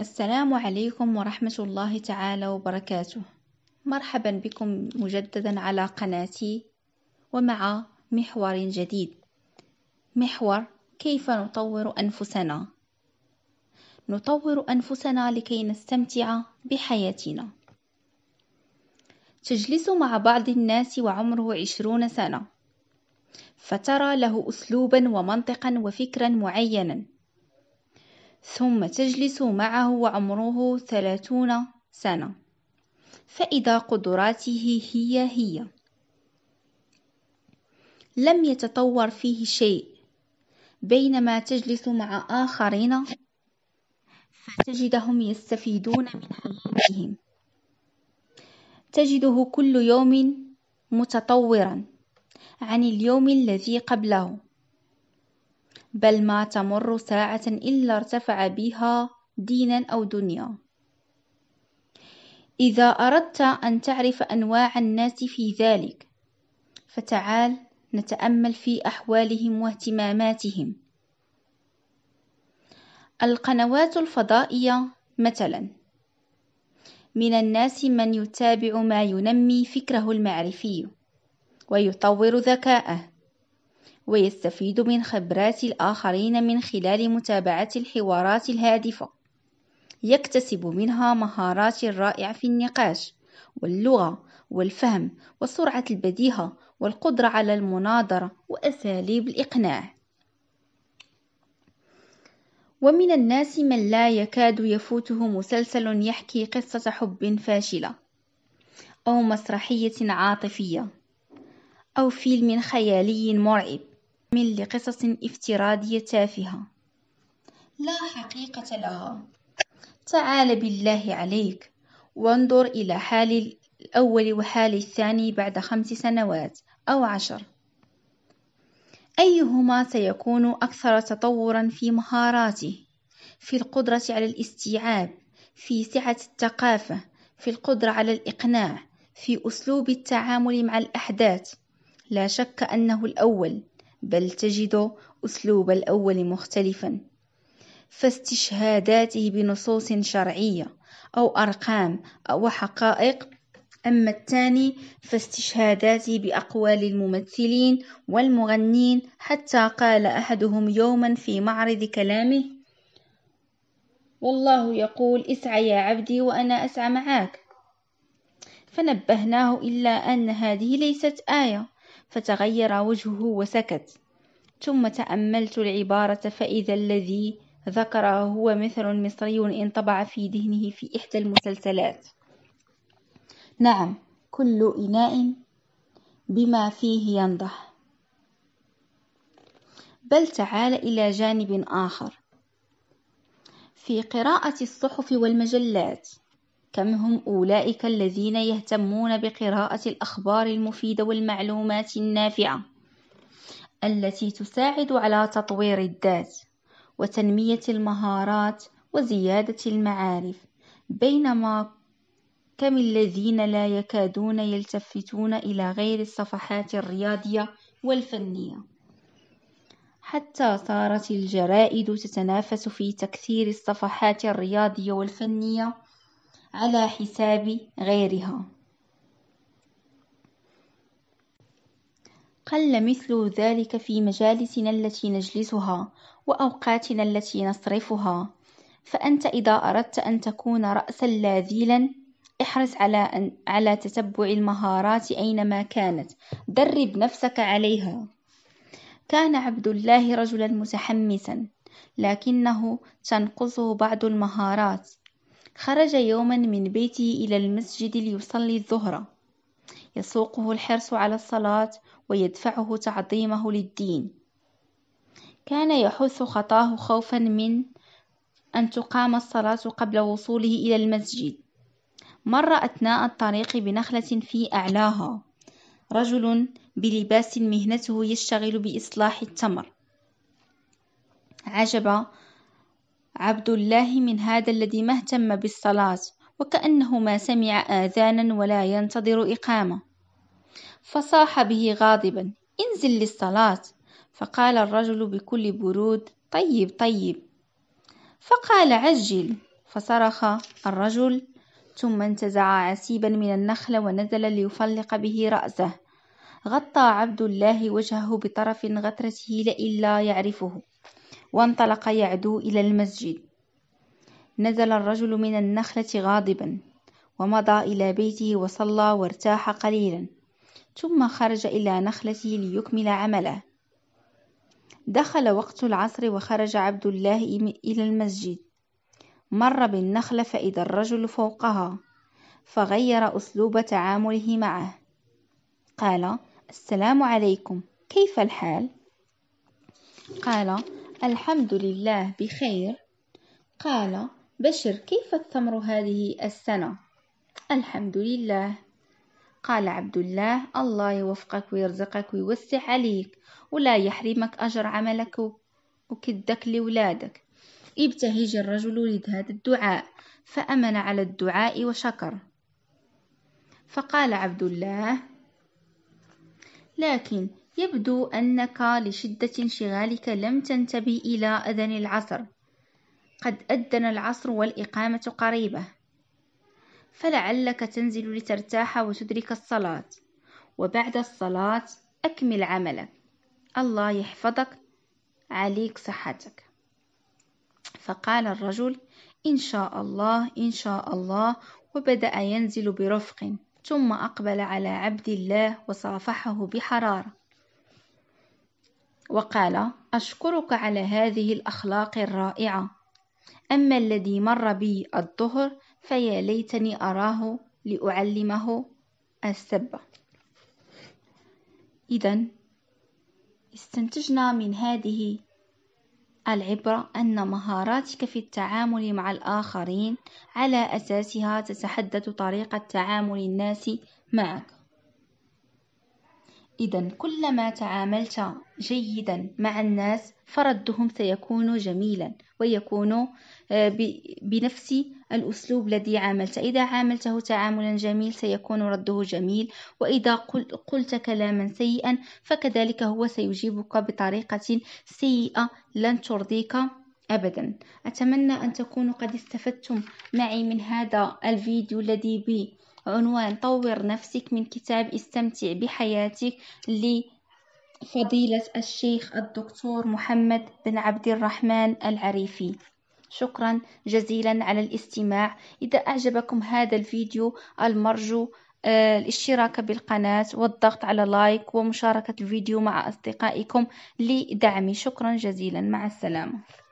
السلام عليكم ورحمة الله تعالى وبركاته مرحبا بكم مجددا على قناتي ومع محور جديد محور كيف نطور أنفسنا نطور أنفسنا لكي نستمتع بحياتنا تجلس مع بعض الناس وعمره عشرون سنة فترى له أسلوبا ومنطقا وفكرا معينا ثم تجلس معه وعمره ثلاثون سنة فإذا قدراته هي هي لم يتطور فيه شيء بينما تجلس مع آخرين فتجدهم يستفيدون من حياتهم تجده كل يوم متطورا عن اليوم الذي قبله بل ما تمر ساعة إلا ارتفع بها دينا أو دنيا إذا أردت أن تعرف أنواع الناس في ذلك فتعال نتأمل في أحوالهم واهتماماتهم القنوات الفضائية مثلا من الناس من يتابع ما ينمي فكره المعرفي ويطور ذكاءه ويستفيد من خبرات الآخرين من خلال متابعة الحوارات الهادفة يكتسب منها مهارات رائعة في النقاش واللغة والفهم وسرعة البديهة والقدرة على المناظرة وأساليب الإقناع ومن الناس من لا يكاد يفوته مسلسل يحكي قصة حب فاشلة أو مسرحية عاطفية أو فيلم خيالي مرعب لقصص افتراضية تافهة لا حقيقة لها تعال بالله عليك وانظر إلى حال الأول وحال الثاني بعد خمس سنوات أو عشر أيهما سيكون أكثر تطورا في مهاراته في القدرة على الاستيعاب في سعة الثقافة في القدرة على الإقناع في أسلوب التعامل مع الأحداث لا شك أنه الأول بل تجد أسلوب الأول مختلفا فاستشهاداته بنصوص شرعية أو أرقام أو حقائق أما الثاني فاستشهاداته بأقوال الممثلين والمغنين حتى قال أحدهم يوما في معرض كلامه والله يقول اسعى يا عبدي وأنا أسعى معك فنبهناه إلا أن هذه ليست آية فتغير وجهه وسكت ثم تأملت العبارة فإذا الذي ذكره هو مثل مصري انطبع في ذهنه في إحدى المسلسلات نعم كل إناء بما فيه ينضح بل تعال إلى جانب آخر في قراءة الصحف والمجلات كم هم أولئك الذين يهتمون بقراءة الأخبار المفيدة والمعلومات النافعة التي تساعد على تطوير الذات وتنمية المهارات وزيادة المعارف بينما كم الذين لا يكادون يلتفتون إلى غير الصفحات الرياضية والفنية حتى صارت الجرائد تتنافس في تكثير الصفحات الرياضية والفنية على حساب غيرها قل مثل ذلك في مجالسنا التي نجلسها وأوقاتنا التي نصرفها فأنت إذا أردت أن تكون رأسا لاذيلا احرص على أن على تتبع المهارات أينما كانت درب نفسك عليها كان عبد الله رجلا متحمسا لكنه تنقصه بعض المهارات خرج يوما من بيته إلى المسجد ليصلي الظهر يسوقه الحرص على الصلاة ويدفعه تعظيمه للدين كان يحث خطاه خوفا من أن تقام الصلاة قبل وصوله إلى المسجد مر أثناء الطريق بنخلة في أعلاها رجل بلباس مهنته يشتغل بإصلاح التمر عجب عبد الله من هذا الذي ما اهتم بالصلاة وكأنه ما سمع آذانا ولا ينتظر إقامة فصاح به غاضبا انزل للصلاة فقال الرجل بكل برود طيب طيب فقال عجل فصرخ الرجل ثم انتزع عسيبا من النخل ونزل ليفلق به رأسه غطى عبد الله وجهه بطرف غترته لئلا يعرفه وانطلق يعدو إلى المسجد نزل الرجل من النخلة غاضبا ومضى إلى بيته وصلى وارتاح قليلا ثم خرج إلى نخلته ليكمل عمله دخل وقت العصر وخرج عبد الله إلى المسجد مر بالنخلة فإذا الرجل فوقها فغير أسلوب تعامله معه قال السلام عليكم كيف الحال؟ قال الحمد لله بخير قال بشر كيف الثمر هذه السنة الحمد لله قال عبد الله الله يوفقك ويرزقك ويوسع عليك ولا يحرمك أجر عملك وكدك لولادك ابتهج الرجل لهذا الدعاء فأمن على الدعاء وشكر فقال عبد الله لكن يبدو أنك لشدة انشغالك لم تنتبه إلى أذن العصر قد أذن العصر والإقامة قريبة فلعلك تنزل لترتاح وتدرك الصلاة وبعد الصلاة أكمل عملك الله يحفظك عليك صحتك فقال الرجل إن شاء الله إن شاء الله وبدأ ينزل برفق ثم أقبل على عبد الله وصافحه بحرارة وقال أشكرك على هذه الأخلاق الرائعة أما الذي مر بي الظهر فيا ليتني أراه لأعلمه السب إذا استنتجنا من هذه العبرة أن مهاراتك في التعامل مع الآخرين على أساسها تتحدد طريقة تعامل الناس معك إذا كلما تعاملت جيدا مع الناس فردهم سيكون جميلا ويكون آه، بنفس الأسلوب الذي عاملت إذا عاملته تعاملا جميل سيكون رده جميل وإذا قلت كلاما سيئا فكذلك هو سيجيبك بطريقة سيئة لن ترضيك أبدا أتمنى أن تكونوا قد استفدتم معي من هذا الفيديو الذي بي عنوان طور نفسك من كتاب استمتع بحياتك لفضيلة الشيخ الدكتور محمد بن عبد الرحمن العريفي شكرا جزيلا على الاستماع إذا أعجبكم هذا الفيديو المرجو آه، الاشتراك بالقناة والضغط على لايك ومشاركة الفيديو مع أصدقائكم لدعمي شكرا جزيلا مع السلامة